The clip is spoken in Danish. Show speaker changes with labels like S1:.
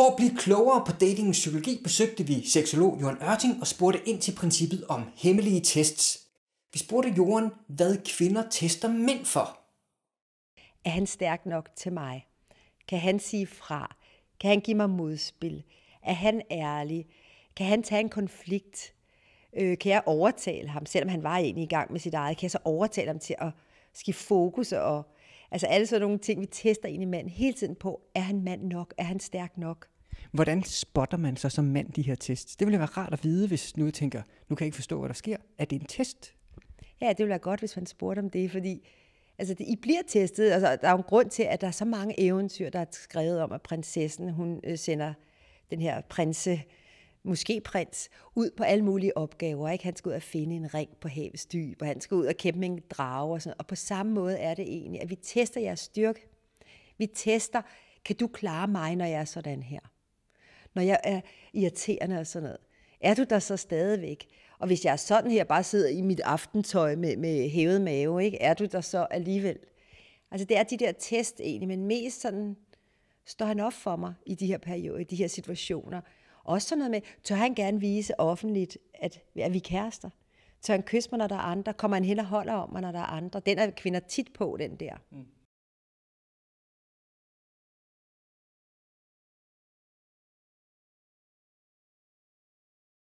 S1: For at blive klogere på datingens psykologi, besøgte vi seksolog Johan Ørting og spurgte ind til princippet om hemmelige tests. Vi spurgte Johan, hvad kvinder tester mænd for.
S2: Er han stærk nok til mig? Kan han sige fra? Kan han give mig modspil? Er han ærlig? Kan han tage en konflikt? Øh, kan jeg overtale ham, selvom han var egentlig i gang med sit eget? Kan jeg så overtale ham til at skifte fokus og Altså alle sådan nogle ting, vi tester ind i manden hele tiden på. Er han mand nok?
S1: Er han stærk nok? Hvordan spotter man så som mand de her tests? Det ville være rart at vide, hvis nu jeg tænker, nu kan jeg ikke forstå, hvad der sker. Er det en test? Ja, det ville være godt, hvis man spurgte om det, fordi
S2: altså, det, I bliver testet. Altså, der er en grund til, at der er så mange eventyr, der er skrevet om, at prinsessen hun øh, sender den her prinse måske prins, ud på alle mulige opgaver. Ikke? Han skal ud og finde en ring på havets dyb, og han skal ud og kæmpe med en drage. Og, sådan. og på samme måde er det egentlig, at vi tester jeres styrke. Vi tester, kan du klare mig, når jeg er sådan her? Når jeg er irriterende og sådan noget. Er du der så stadigvæk? Og hvis jeg er sådan her, bare sidder i mit aftentøj med, med hævet mave, ikke? er du der så alligevel? Altså det er de der test egentlig, men mest sådan står han op for mig i de her perioder, i de her situationer – også sådan noget med, tør han gerne vise offentligt, at, at vi er kærester? Tør han kysse mig, når der er andre? Kommer han hen og holder om mig, når der er andre? Den er kvinder tit på, den der.
S1: Mm.